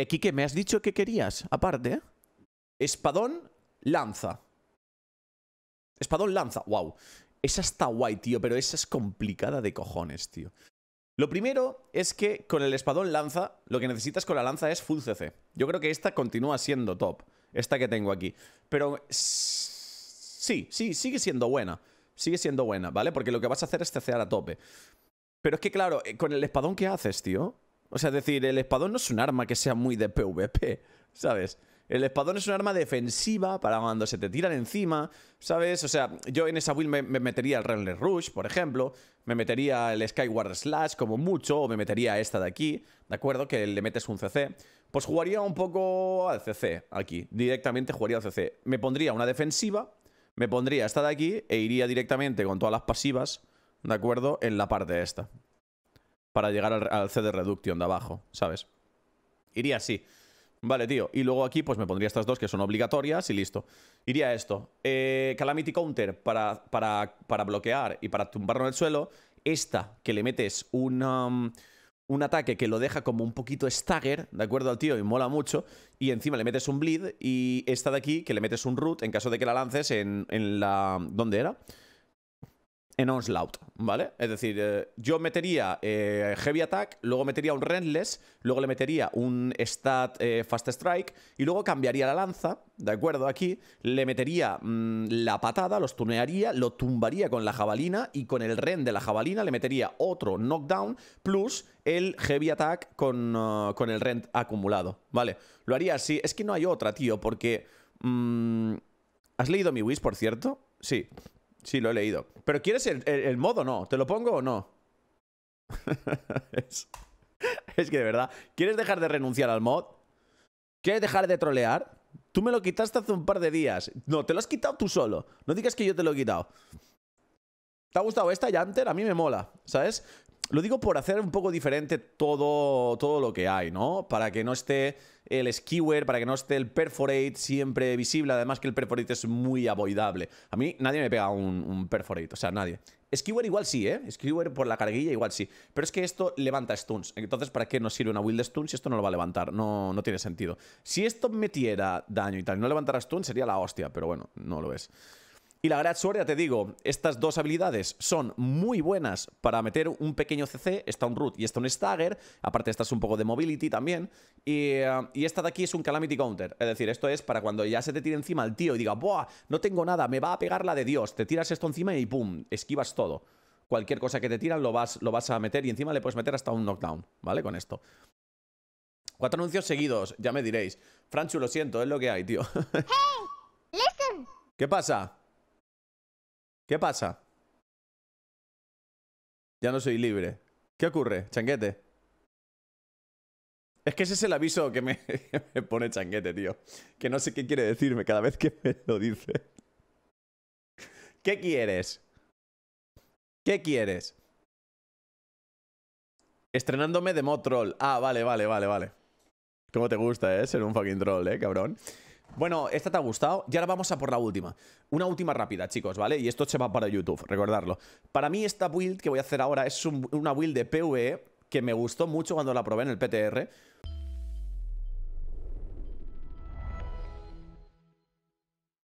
Aquí que me has dicho que querías, aparte, Espadón, lanza. Espadón, lanza. Wow. Esa está guay, tío, pero esa es complicada de cojones, tío. Lo primero es que con el espadón lanza, lo que necesitas con la lanza es full CC. Yo creo que esta continúa siendo top, esta que tengo aquí. Pero sí, sí, sigue siendo buena. Sigue siendo buena, ¿vale? Porque lo que vas a hacer es CCar a tope. Pero es que, claro, eh, con el espadón ¿Qué haces, tío, o sea, es decir, el espadón no es un arma que sea muy de PvP, ¿sabes? El espadón es un arma defensiva para cuando se te tiran encima, ¿sabes? O sea, yo en esa build me, metería el Renly Rush, por ejemplo. Me metería el Skyward Slash como mucho, o me metería esta de aquí, ¿de acuerdo? Que le metes un CC. Pues jugaría un poco al CC aquí, directamente jugaría al CC. Me pondría una defensiva, me pondría esta de aquí e iría directamente con todas las pasivas, ¿de acuerdo? En la parte esta para llegar al, C de Reduction de abajo, ¿sabes? Iría así. Vale, tío. Y luego aquí pues me pondría estas dos que son obligatorias y listo. Iría esto. Eh, Calamity Counter para, para, para, bloquear y para tumbarlo en el suelo. Esta que le metes un, um, un ataque que lo deja como un poquito stagger, ¿de acuerdo al tío? Y mola mucho. Y encima le metes un bleed. Y esta de aquí que le metes un root en caso de que la lances en, en la... ¿Dónde era? en Onslaught, ¿vale? Es decir, eh, yo metería eh, Heavy Attack, luego metería un Relentless, luego le metería un Stat eh, Fast Strike y luego cambiaría la lanza, ¿de acuerdo? Aquí le metería mm, la patada, los tunearía, lo tumbaría con la jabalina y con el rend de la jabalina le metería otro Knockdown plus el Heavy Attack con, el rend acumulado, ¿vale? Lo haría así. Es que no hay otra, tío, porque... Mm, ¿Has leído mi Wish, por cierto? Sí. Sí, lo he leído. Pero ¿quieres el, el, modo o no? ¿Te lo pongo o no? es, que de verdad. ¿Quieres dejar de renunciar al mod? ¿Quieres dejar de trolear? Tú me lo quitaste hace un par de días. No, te lo has quitado tú solo. No digas que yo te lo he quitado. ¿Te ha gustado esta, Yanter? A mí me mola, ¿sabes? Lo digo por hacer un poco diferente todo, todo lo que hay, ¿no? Para que no esté el skewer, para que no esté el perforate siempre visible. Además que el perforate es muy avoidable. A mí nadie me pega un, perforate, o sea, nadie. Skewer igual sí, ¿eh? Skewer por la carguilla igual sí. Pero es que esto levanta stuns. Entonces, ¿para qué nos sirve una build de stuns si esto no lo va a levantar? No, no tiene sentido. Si esto metiera daño y tal y no levantara stuns, sería la hostia. Pero bueno, no lo es. Y la verdad, Sword, te digo, estas dos habilidades son muy buenas para meter un pequeño CC, está un Root y está un Stagger, aparte esta es un poco de Mobility también, eh, y, esta de aquí es un Calamity Counter, es decir, esto es para cuando ya se te tire encima el tío y diga, ¡buah! No tengo nada, me va a pegar la de Dios, te tiras esto encima y ¡pum! Esquivas todo. Cualquier cosa que te tiran lo vas, lo vas a meter y encima le puedes meter hasta un knockdown, ¿vale? Con esto. Cuatro anuncios seguidos, ya me diréis. Franchu, lo siento, es lo que hay, tío. ¡Hey! ¡Listen! ¿Qué pasa? ¿Qué pasa? Ya no soy libre. ¿Qué ocurre, changuete? Es que ese es el aviso que me, pone changuete, tío. Que no sé qué quiere decirme cada vez que me lo dice. ¿Qué quieres? ¿Qué quieres? Estrenándome de mod troll. Ah, vale, vale, vale, vale. Cómo te gusta, ¿eh? Ser un fucking troll, ¿eh, cabrón? Bueno, esta te ha gustado y ahora vamos a por la última Una última rápida, chicos, ¿vale? Y esto se va para YouTube, recordarlo Para mí esta build que voy a hacer ahora es una build de PvE Que me gustó mucho cuando la probé en el PTR